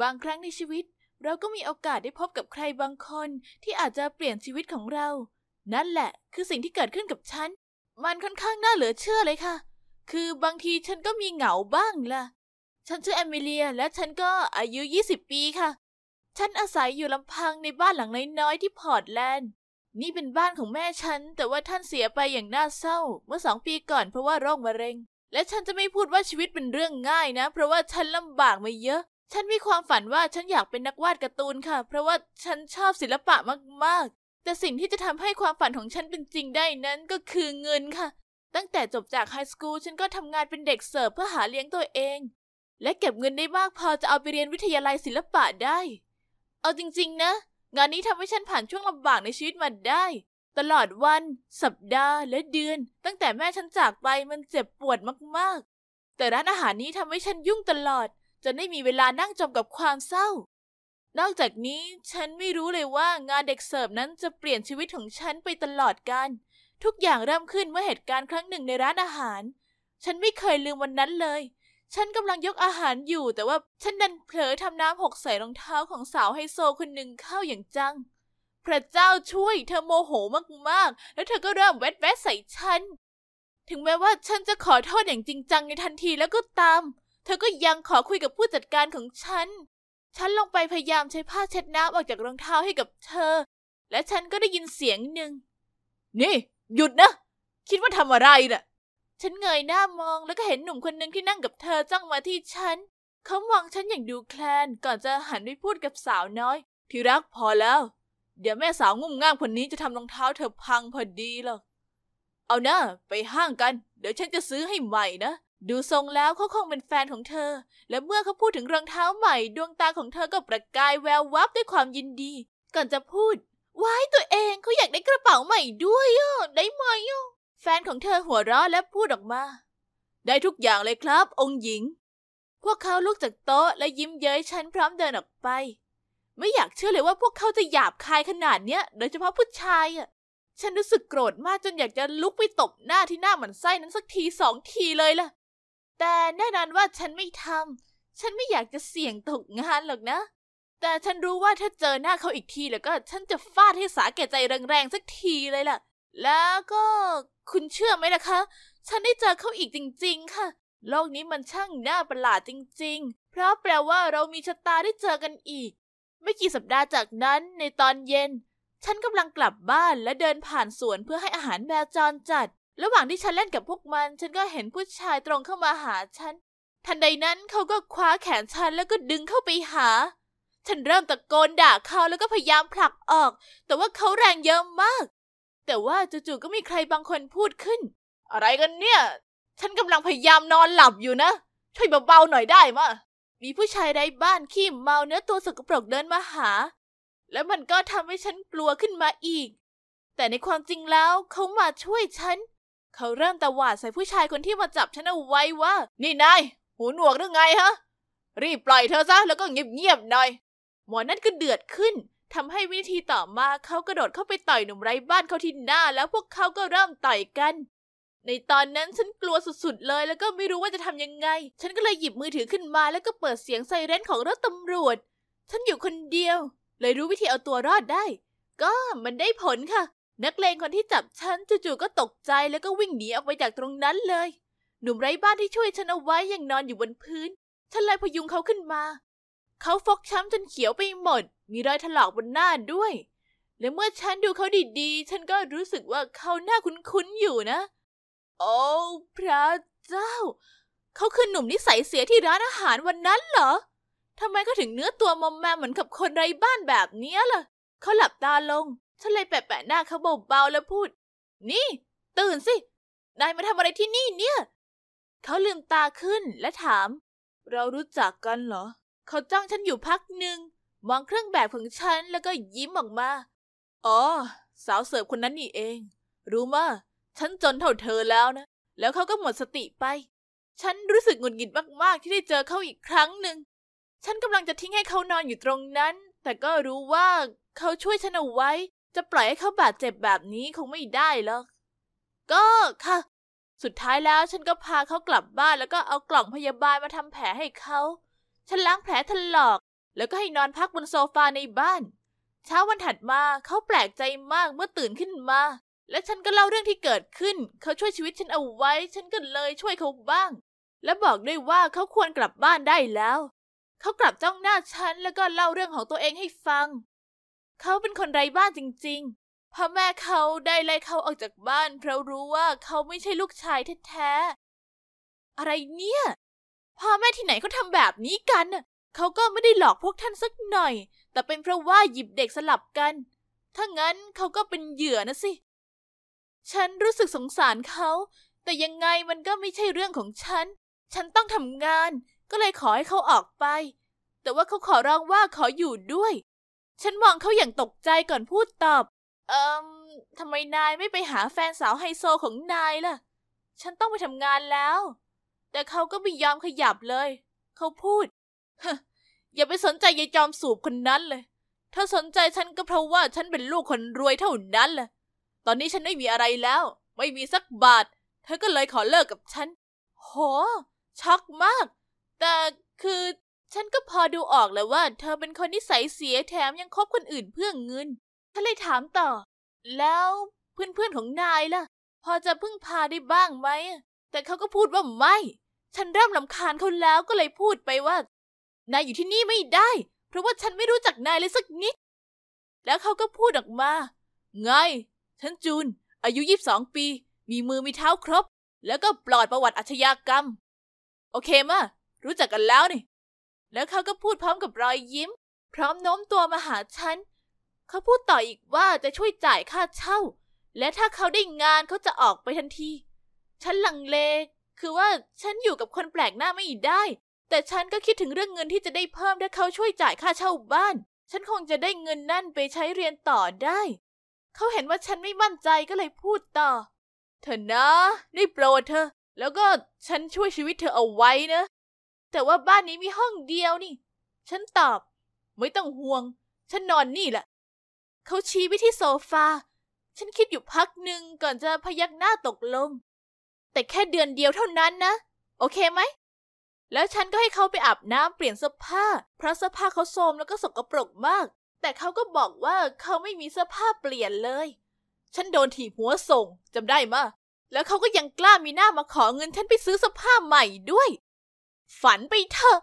บางครั้งในชีวิต เราก็มีโอกาสได้พบกับใครบางคนที่อาจจะเปลี่ยนชีวิตของเรา นั่นแหละคือสิ่งที่เกิดขึ้นกับฉัน มันค่อนข้างน่าเหลือเชื่อเลยค่ะ คือบางทีฉันก็มีเหงาบ้างล่ะ ฉันชื่อแอมิเลีย และฉันก็อายุ 20 ปีค่ะ ฉันอาศัยอยู่ลำพังในบ้านหลังน้อยๆที่พอร์ตแลนด์ นี่เป็นบ้านของแม่ฉัน แต่ว่าท่านเสียไปอย่างน่าเศร้า เมื่อสองปีก่อนเพราะว่าโรคมะเร็ง และฉันจะไม่พูดว่าชีวิตเป็นเรื่องง่ายนะ เพราะว่าฉันลำบากมาเยอะฉันมีความฝันว่าฉันอยากเป็นนักวาดการ์ตูนค่ะ เพราะว่าฉันชอบศิลปะมากๆ แต่สิ่งที่จะทำให้ความฝันของฉันเป็นจริงได้นั้นก็คือเงินค่ะ ตั้งแต่จบจากไฮสคูลฉันก็ทำงานเป็นเด็กเสิร์ฟเพื่อหาเลี้ยงตัวเอง และเก็บเงินได้มากพอจะเอาไปเรียนวิทยาลัยศิลปะได้ เอาจริงๆนะ งานนี้ทำให้ฉันผ่านช่วงลำบากในชีวิตมาได้ ตลอดวัน สัปดาห์ และเดือน ตั้งแต่แม่ฉันจากไปมันเจ็บปวดมากๆ แต่ร้านอาหารนี้ทำให้ฉันยุ่งตลอดจะไม่มีเวลานั่งจมกับความเศร้า นอกจากนี้ฉันไม่รู้เลยว่างานเด็กเสิร์ฟนั้นจะเปลี่ยนชีวิตของฉันไปตลอดกาลทุกอย่างเริ่มขึ้นเมื่อเหตุการณ์ครั้งหนึ่งในร้านอาหาร ฉันไม่เคยลืมวันนั้นเลย ฉันกำลังยกอาหารอยู่ แต่ว่าฉันดันเผลอทำน้ำหกใส่รองเท้าของสาวไฮโซคนหนึ่งเข้าอย่างจัง พระเจ้าช่วยเธอโมโหมากๆแล้วเธอก็เริ่มแวดแวดใส่ฉัน ถึงแม้ว่าฉันจะขอโทษอย่างจริงจังในทันทีแล้วก็ตามเธอก็ยังขอคุยกับผู้จัดการของฉัน ฉันลงไปพยายามใช้ผ้าเช็ดน้ำ ออกจากรองเท้าให้กับเธอ และฉันก็ได้ยินเสียงหนึ่ง นี่ หยุดนะ คิดว่าทำอะไรนะ่ะ ฉันเงยหน้ามองแล้วก็เห็นหนุ่มคนหนึ่งที่นั่งกับเธอจ้องมาที่ฉันเขามองฉันอย่างดูแคลน ก่อนจะหันไปพูดกับสาวน้อย ที่รักพอแล้ว เดี๋ยวแม่สาวงุ่มง่ามคนนี้จะทำรองเท้าเธอพังพอดีหรอกเอานะไปห้างกัน เดี๋ยวฉันจะซื้อให้ใหม่นะดูทรงแล้วเขาคงเป็นแฟนของเธอ และเมื่อเขาพูดถึงรองเท้าใหม่ ดวงตาของเธอก็ประกายแวววับด้วยความยินดี ก่อนจะพูดว้ายตัวเองเขาอยากได้กระเป๋าใหม่ด้วยอ่ะ ได้ไหมอ่ะแฟนของเธอหัวเราะและพูดออกมา ได้ทุกอย่างเลยครับ องค์หญิง พวกเขาลุกจากโต๊ะและยิ้มเย้ยฉันพร้อมเดินออกไป ไม่อยากเชื่อเลยว่าพวกเขาจะหยาบคายขนาดเนี้ย โดยเฉพาะผู้ชายอ่ะ ฉันรู้สึกโกรธมากจนอยากจะลุกไปตบหน้าที่หน้าเหมือนไส้นั้นสักทีสองทีเลยล่ะแต่แน่นอนว่าฉันไม่ทำ ฉันไม่อยากจะเสี่ยงตกงานหรอกนะ แต่ฉันรู้ว่าถ้าเจอหน้าเขาอีกทีแล้วก็ฉันจะฟาดให้สาแก่ใจแรงๆสักทีเลยล่ะ แล้วก็ คุณเชื่อไหมล่ะคะ ฉันได้เจอเขาอีกจริงๆ ค่ะ โลกนี้มันช่างน่าประหลาดจริงๆ เพราะแปลว่าเรามีชะตาได้เจอกันอีก ไม่กี่สัปดาห์จากนั้นในตอนเย็น ฉันกำลังกลับบ้านและเดินผ่านสวนเพื่อให้อาหารแมวจรจัดระหว่างที่ฉันเล่นกับพวกมัน ฉันก็เห็นผู้ชายตรงเข้ามาหาฉัน ทันใดนั้นเขาก็คว้าแขนฉันแล้วก็ดึงเข้าไปหา ฉันเริ่มตะโกนด่าเขาแล้วก็พยายามผลักออก แต่ว่าเขาแรงเยอะมาก แต่ว่าจู่ๆก็มีใครบางคนพูดขึ้น อะไรกันเนี่ย ฉันกำลังพยายามนอนหลับอยู่นะ ช่วยเบาๆหน่อยได้มะ มีผู้ชายไร้บ้านขี้เมาเนื้อตัวสกปรกเดินมาหา แล้วมันก็ทำให้ฉันกลัวขึ้นมาอีก แต่ในความจริงแล้วเขามาช่วยฉันเขาเริ่มตะหวาดใส่ผู้ชายคนที่มาจับฉันเอาไว้ว่านี่นายหูหนวกหรือไงฮะ รีบปล่อยเธอซะแล้วก็เงียบๆหน่อย หมอนั่นก็เดือดขึ้น ทำให้วิธีต่อมาเขากระโดดเข้าไปต่อยหนุ่มไร้บ้านเขาที่หน้า แล้วพวกเขาก็เริ่มต่อยกัน ในตอนนั้นฉันกลัวสุดๆเลย แล้วก็ไม่รู้ว่าจะทำยังไง ฉันก็เลยหยิบมือถือขึ้นมาแล้วก็เปิดเสียงไซเรนของรถตำรวจ ฉันอยู่คนเดียว เลยรู้วิธีเอาตัวรอดได้ ก็มันได้ผลค่ะนักเลงคนที่จับฉันจู่ๆก็ตกใจแล้วก็วิ่งหนีออกไปจากตรงนั้นเลย หนุ่มไร้บ้านที่ช่วยฉันเอาไว้ยังนอนอยู่บนพื้น ฉันเลยพยุงเขาขึ้นมา เขาฟกช้ำจนเขียวไปหมด มีรอยถลอกบนหน้าด้วย และเมื่อฉันดูเขาดีๆฉันก็รู้สึกว่าเขาหน้าคุ้นๆอยู่นะ โอ้ พระเจ้า เขาคือหนุ่มนิสัยเสียที่ร้านอาหารวันนั้นเหรอทำไมเขาถึงเนื้อตัวมอมแมมเหมือนกับคนไร้บ้านแบบนี้ล่ะ เขาหลับตาลงฉันเลยแปะๆหน้าเขาเบาๆแล้วพูด นี่ ตื่นสิ นายมาทำอะไรที่นี่เนี่ย เขาลืมตาขึ้นและถาม เรารู้จักกันเหรอ เขาจ้องฉันอยู่พักหนึ่งมองเครื่องแบบของฉันแล้วก็ยิ้มออกมา อ๋อ สาวเสิร์ฟคนนั้นนี่เอง รู้มาฉันจน เท่าเธอแล้วนะ แล้วเขาก็หมดสติไป ฉันรู้สึกหงุดหงิดมากๆ ที่ได้เจอเขาอีกครั้งหนึ่ง ฉันกำลังจะทิ้งให้เขานอนอยู่ตรงนั้น แต่ก็รู้ว่าเขาช่วยฉันเอาไว้จะปล่อยให้เขาบาดเจ็บแบบนี้คงไม่ได้หรอกก็ค่ะ สุดท้ายแล้วฉันก็พาเขากลับบ้านแล้วก็เอากล่องพยาบาลมาทำแผลให้เขา ฉันล้างแผลถลอก แล้วก็ให้นอนพักบนโซฟาในบ้าน เช้าวันถัดมาเขาแปลกใจมากเมื่อตื่นขึ้นมา และฉันก็เล่าเรื่องที่เกิดขึ้น เขาช่วยชีวิตฉันเอาไว้ ฉันก็เลยช่วยเขาบ้าง และบอกด้วยว่าเขาควรกลับบ้านได้แล้ว เขากลับจ้องหน้าฉันแล้วก็เล่าเรื่องของตัวเองให้ฟังเขาเป็นคนไร้บ้านจริง ๆ พ่อแม่เขาได้ไล่เขาออกจากบ้าน เพราะรู้ว่าเขาไม่ใช่ลูกชายแท้ๆ อะไรเนี่ย พ่อแม่ที่ไหนเขาทำแบบนี้กัน เขาก็ไม่ได้หลอกพวกท่านสักหน่อย แต่เป็นเพราะว่าหยิบเด็กสลับกัน ถ้างั้นเขาก็เป็นเหยื่อนะสิ ฉันรู้สึกสงสารเขา แต่ยังไงมันก็ไม่ใช่เรื่องของฉัน ฉันต้องทำงาน ก็เลยขอให้เขาออกไป แต่ว่าเขาขอร้องว่าขออยู่ด้วยฉันมองเขาอย่างตกใจก่อนพูดตอบ เอิมทำไมนายไม่ไปหาแฟนสาวไฮโซของนายล่ะ ฉันต้องไปทำงานแล้ว แต่เขาก็ไม่ยอมขยับเลย เขาพูดอย่าไปสนใจยายจอมสูบคนนั้นเลย ถ้าสนใจฉันก็เพราะว่าฉันเป็นลูกคนรวยเท่านั้นล่ะ ตอนนี้ฉันไม่มีอะไรแล้ว ไม่มีสักบาทเธอก็เลยขอเลิกกับฉัน โห ช็อกมาก แต่คือฉันก็พอดูออกแล้วว่า เธอเป็นคนนิสัยเสียแถมยังคบคนอื่นเพื่อเงิน ฉันเลยถามต่อ แล้ว เพื่อนๆของนายล่ะ พอจะพึ่งพาได้บ้างไหม แต่เขาก็พูดว่าไม่ ฉันเริ่มลำคาญเขาแล้วก็เลยพูดไปว่า นายอยู่ที่นี่ไม่ได้ เพราะว่าฉันไม่รู้จักนายเลยสักนิดแล้วเขาก็พูดออกมาไง ฉันจูน อายุยี่สิบองปี มีมือมีเท้าครบ แล้วก็ปลอดประวัติอาชญากรรม โอเคมารู้จักกันแล้วนี่แล้วเขาก็พูดพร้อมกับรอยยิ้ม พร้อมโน้มตัวมาหาฉัน เขาพูดต่ออีกว่าจะช่วยจ่ายค่าเช่า และถ้าเขาได้งานเขาจะออกไปทันที ฉันลังเล คือว่าฉันอยู่กับคนแปลกหน้าไม่ได้ แต่ฉันก็คิดถึงเรื่องเงินที่จะได้เพิ่มถ้าเขาช่วยจ่ายค่าเช่าบ้าน ฉันคงจะได้เงินนั่นไปใช้เรียนต่อได้ เขาเห็นว่าฉันไม่มั่นใจก็เลยพูดต่อ เธอนะได้โปรดเธอแล้วก็ฉันช่วยชีวิตเธอเอาไว้นะแต่ว่าบ้านนี้มีห้องเดียวนี่ ฉันตอบ ไม่ต้องห่วง ฉันนอนนี่แหละ เขาชี้ไปที่โซฟา ฉันคิดอยู่พักหนึ่งก่อนจะพยักหน้าตกลง แต่แค่เดือนเดียวเท่านั้นนะ โอเคไหม แล้วฉันก็ให้เขาไปอาบน้ำเปลี่ยนเสื้อผ้า เพราะเสื้อผ้าเขาโทมแล้วก็สกปรกมาก แต่เขาก็บอกว่าเขาไม่มีเสื้อผ้าเปลี่ยนเลย ฉันโดนถีบหัวส่งจำได้มะแล้วเขาก็ยังกล้ามีหน้ามาขอเงิน ฉันไปซื้อเสื้อผ้าใหม่ด้วยฝันไปเถอะ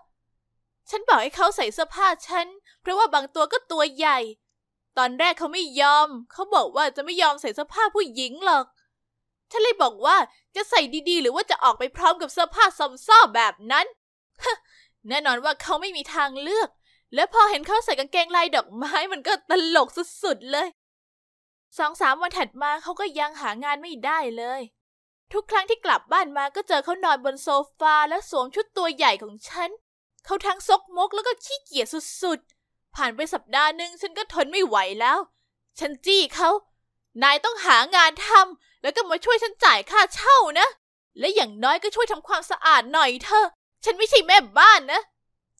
ฉันบอกให้เขาใส่เสื้อผ้าฉันเพราะว่าบางตัวก็ตัวใหญ่ ตอนแรกเขาไม่ยอม เขาบอกว่าจะไม่ยอมใส่เสื้อผ้าผู้หญิงหรอก ฉันเลยบอกว่าจะใส่ดีๆ หรือว่าจะออกไปพร้อมกับเสื้อผ้าซอมซ่อแบบนั้น แน่นอนว่าเขาไม่มีทางเลือก และพอเห็นเขาใส่กางเกงลายดอกไม้มันก็ตลกสุดๆเลย สองสามวันถัดมาเขาก็ยังหางานไม่ได้เลยทุกครั้งที่กลับบ้านมาก็เจอเขานอนบนโซฟาและสวมชุดตัวใหญ่ของฉัน เขาทั้งซกมกแล้วก็ขี้เกียจสุดๆ ผ่านไปสัปดาห์หนึ่งฉันก็ทนไม่ไหวแล้ว ฉันจี้เขา นายต้องหางานทำแล้วก็มาช่วยฉันจ่ายค่าเช่านะ และอย่างน้อยก็ช่วยทำความสะอาดหน่อยเถอะ ฉันไม่ใช่แม่บ้านนะ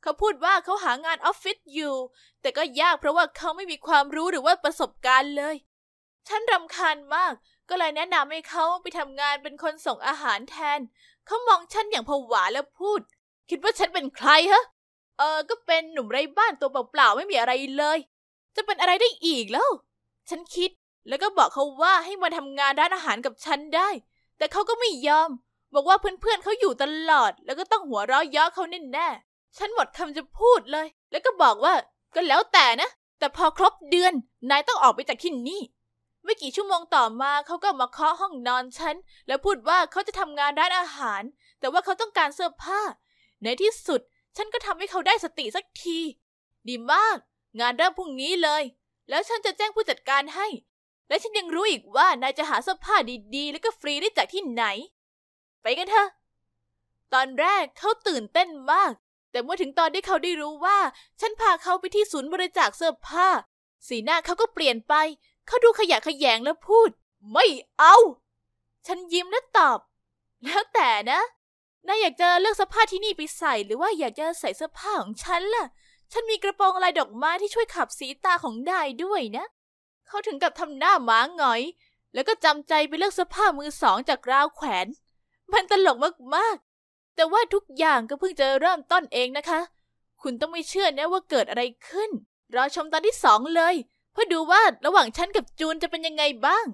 เขาพูดว่าเขาหางานออฟฟิศอยู่ แต่ก็ยากเพราะว่าเขาไม่มีความรู้หรือว่าประสบการณ์เลย ฉันรำคาญมากก็เลยแนะนำให้เขาไปทำงานเป็นคนส่งอาหารแทน เขามองฉันอย่างผวาแล้วพูด คิดว่าฉันเป็นใครฮะ เออ ก็เป็นหนุ่มไร้บ้านตัวเปล่าๆไม่มีอะไรเลย จะเป็นอะไรได้อีกแล้ว ฉันคิดแล้วก็บอกเขาว่าให้มาทำงานร้านอาหารกับฉันได้ แต่เขาก็ไม่ยอม บอกว่าเพื่อนๆเขาอยู่ตลอด แล้วก็ต้องหัวเราะย้อเขาแน่แน่ฉันหมดคำจะพูดเลย แล้วก็บอกว่า ก็แล้วแต่นะ แต่พอครบเดือนนายต้องออกไปจากที่นี่ไม่กี่ชั่วโมงต่อมาเขาก็มาเคาะห้องนอนฉัน แล้วพูดว่าเขาจะทำงานร้านอาหาร แต่ว่าเขาต้องการเสื้อผ้า ในที่สุดฉันก็ทำให้เขาได้สติสักที ดีมาก งานเริ่มพรุ่งนี้เลย แล้วฉันจะแจ้งผู้จัดการให้ และฉันยังรู้อีกว่านายจะหาเสื้อผ้าดีๆแล้วก็ฟรีได้จากที่ไหน ไปกันเถอะตอนแรกเขาตื่นเต้นมาก แต่เมื่อถึงตอนที่เขาได้รู้ว่าฉันพาเขาไปที่ศูนย์บริจาคเสื้อผ้า สีหน้าเขาก็เปลี่ยนไปเขาดูขยะขยงแล้วพูด ไม่เอา ฉันยิ้มและตอบ แล้วแต่นะ นายอยากจะเลือกเสื้อผ้าที่นี่ไปใส่หรือว่าอยากจะใส่เสื้อผ้าของฉันล่ะ ฉันมีกระโปรงลายดอกไม้ที่ช่วยขับสีตาของนายด้วยนะ เขาถึงกับทำหน้าหมาหงอย แล้วก็จำใจไปเลือกเสื้อผ้ามือสองจากราวแขวน มันตลกมากมากแต่ว่าทุกอย่างก็เพิ่งจะเริ่มต้นเองนะคะ คุณต้องไม่เชื่อนะว่าเกิดอะไรขึ้น รอชมตอนที่สองเลยเพื่อดูว่าระหว่างฉันกับจูนจะเป็นยังไงบ้าง